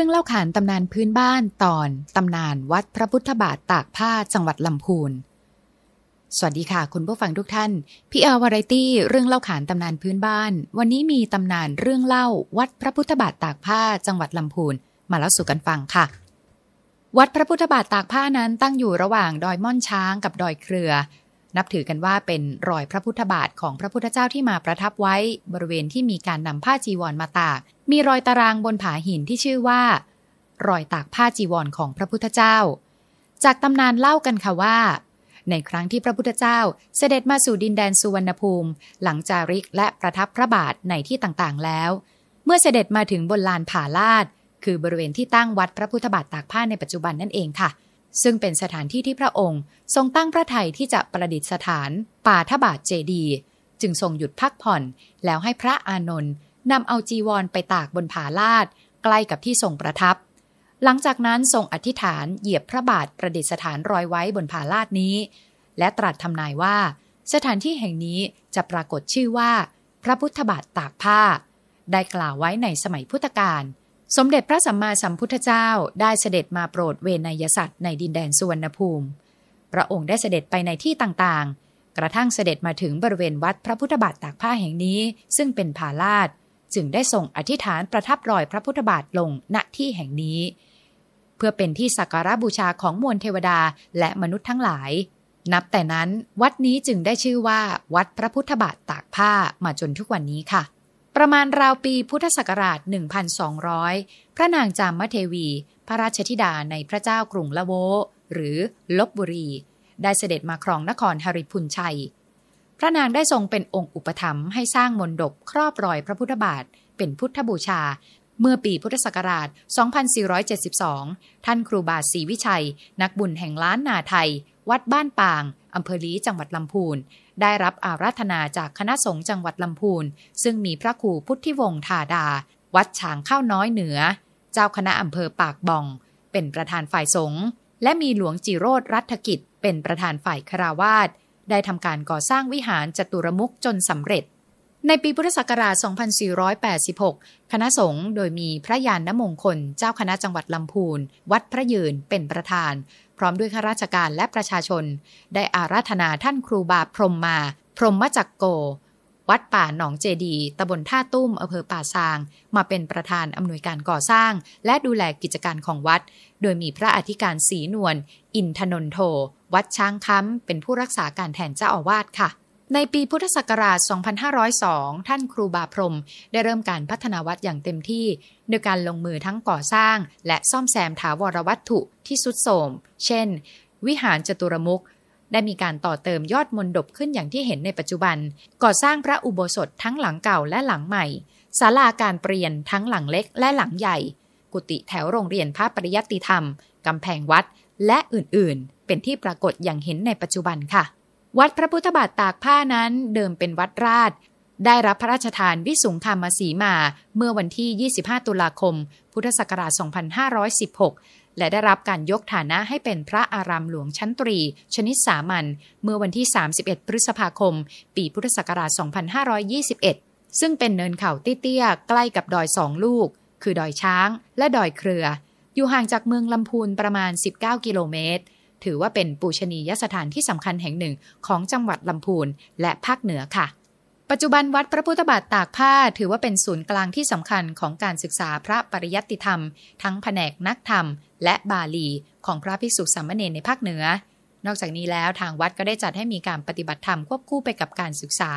รื่องเล่าขานตำนานพื้นบ้านตอนตำนานวัดพระพุทธบาทตากผ้าจังหวัดลำพูนสวัสดีค่ะ คุณผู้ฟังทุกท่านพี่อาวารตี้เรื่องเล่าขานตำนานพื้นบ้าน วันนี้มีตำนานเรื่องเล่าวัดพระพุทธบาทตากผ้าจังหวัดลำพูนมาเล่าสู่กันฟังค่ะ วัดพระพุทธบาทตากผ้านั้นตั้งอยู่ระหว่างดอยม่อนช้างกับดอยเครือนับถือกันว่าเป็นรอยพระพุทธบาทของพระพุทธเจ้าที่มาประทับไว้บริเวณที่มีการนำผ้าจีวรมาตาก มีรอยตารางบนผาหินที่ชื่อว่า รอยตากผ้าจีวรของพระพุทธเจ้า จากตำนานเล่ากันค่ะว่า ในครั้งที่พระพุทธเจ้า เสด็จมาสู่ดินแดนสุวรรณภูมิ หลังจาริกและประทับพระบาทในที่ต่างๆ แล้ว เมื่อเสด็จมาถึงบนลานผาลาดคือบริเวณที่ตั้งวัดพระพุทธบาทตากผ้าในปัจจุบันนั่นเองค่ะเซึ่งเป็นสถานที่ที่พระองค์ ทรงตั้งพระทย ที่จะประดิษฐานป่าทบาทเจดี จึงทรงหยุดพักผ่อน แล้วให้พระอานนท์นำเอาจีวรไปตากบนผาลาดใกล้กับที่ทรงประทับ หลังจากนั้นทรงอธิษฐานเหยียบพระบาทประดิษฐานรอยไว้บนผาลาดนี้ และตรัสทำนายว่า สถานที่แห่งนี้จะปรากฏชื่อว่า พระพุทธบาทตากผ้า ได้กล่าวไว้ในสมัยพุทธกาลสมเด็จพระสัมมาสัมพุทธเจ้าได้เสด็จมาโปรดเวนยสัตว์ ในดินแดนสุวรรณภูมิ พระองค์ได้เสด็จไปในที่ต่าง ๆ กระทั่งเสด็จมาถึงบริเวณวัดพระพุทธบาทตากผ้าแห่งนี้ซึ่งเป็นผาลาดจึงได้ส่งอธิษฐานประทับรอยพระพุทธบาทลงณที่แห่งนี้ เพื่อเป็นที่สักการะบูชาของมวลเทวดาและมนุษย์ทั้งหลาย นับแต่นั้นวัดนี้จึงได้ชื่อว่าวัดพระพุทธบาทตากผ้ามาจนทุกวันนี้ค่ะประมาณราวปีพุทธศักราช 1200 พระนางจามเทวี พระราชธิดาในพระเจ้ากรุงละโว หรือลบบุรี ได้เสด็จมาครองนครหริพุนชัย พระนางได้ทรงเป็นองค์อุปถัมภ์ให้สร้างมนดบครอบรอยพระพุทธบาท เป็นพุทธบูชา เมื่อปีพุทธศักราช 2472 ท่านครูบาศรีวิชัย นักบุญแห่งล้านนาไทย วัดบ้านปางอำเภอลีจังหวัดลำพูนได้รับอาราธนาจากคณะสงฆ์จังหวัดลำพูน ซึ่งมีพระครูพุทธิวงศ์ธาดา วัดฉางข้าวน้อยเหนือ เจ้าคณะอำเภอปากบ่อง เป็นประธานฝ่ายสงฆ์และมีหลวงจิโรธรัฐกิจ เป็นประธานฝ่ายคราวาสได้ทำการก่อสร้างวิหารจตุรมุกจนสำเร็จในปีพุทธศักราช 2486 คณะสงฆ์โดยมีพระยานนมงคลเจ้าคณะจังหวัดลำพูนวัดพระยืนเป็นประธาน พร้อมด้วยข้าราชการและประชาชน ได้อาราธนาท่านครูบาพรมมา พรมมจักโก วัดป่าหนองเจดีตำบลท่าตุ้มอำเภอป่าซาง มาเป็นประธานอำนวยการก่อสร้าง และดูแลกิจการของวัด โดยมีพระอธิการศรีนวลอินทนนโท วัดช้างค้ำเป็นผู้รักษาการแทนเจ้าอาวาสค่ะในปีพุทธศักราช 2502 ท่านครูบาพรม ได้เริ่มการพัฒนาวัดอย่างเต็มที่โดยการลงมือทั้งก่อสร้างและซ่อมแซมถาวรวัตถุที่สุดโทรมเช่น วิหารจตุรมุขได้มีการต่อเติมยอดมนดบขึ้นอย่างที่เห็นในปัจจุบัน ก่อสร้างพระอุโบสถทั้งหลังเก่าและหลังใหม่ศาลาการเปลี่ยนทั้งหลังเล็กและหลังใหญ่ กุฏิแถวโรงเรียนพระปริยัติธรรมกำแพงวัด และอื่นๆ เป็นที่ปรากฏอย่างเห็นในปัจจุบันค่ะวัดพระพุทธบาทตากผ้านั้นเดิมเป็นวัดราชได้รับพระราชทานวิสุงคามสีมาเมื่อวันที่ 25 ตุลาคม พุทธศักราช 2516 และได้รับการยกฐานะให้เป็นพระอารามหลวงชั้นตรี ชนิดสามัญเมื่อวันที่ 31 พฤษภาคม ปีพุทธศักราช 2521 ซึ่งเป็นเนินเขาเตี้ยๆใกล้กับดอยสองลูก คือดอยช้าง และดอยเครือ อยู่ห่างจากเมืองลำพูนประมาณ 19 กิโลเมตรถือว่าเป็นปูชนียสถานที่สำคัญแห่งหนึ่งของจังหวัดลำพูนและภาคเหนือค่ะ ปัจจุบันวัดพระพุทธบาทตากผ้าถือว่าเป็นศูนย์กลางที่สำคัญของการศึกษาพระปริยัติธรรม ทั้งแผนกนักธรรม และบาลี ของพระภิกษุสามเณรในภาคเหนือ นอกจากนี้แล้วทางวัดก็ได้จัดให้มีการปฏิบัติธรรมควบคู่ไปกับการศึกษา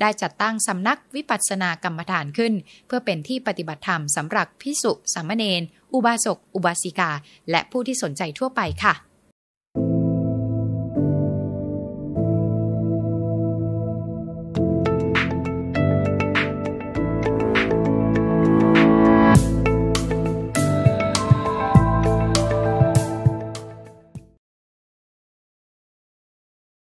ได้จัดตั้งสำนักวิปัสสนากรรมฐานขึ้น เพื่อเป็นที่ปฏิบัติธรรมสำหรับพิสุสามเณรอุบาสก อุบาสิกา และผู้ที่สนใจทั่วไปค่ะ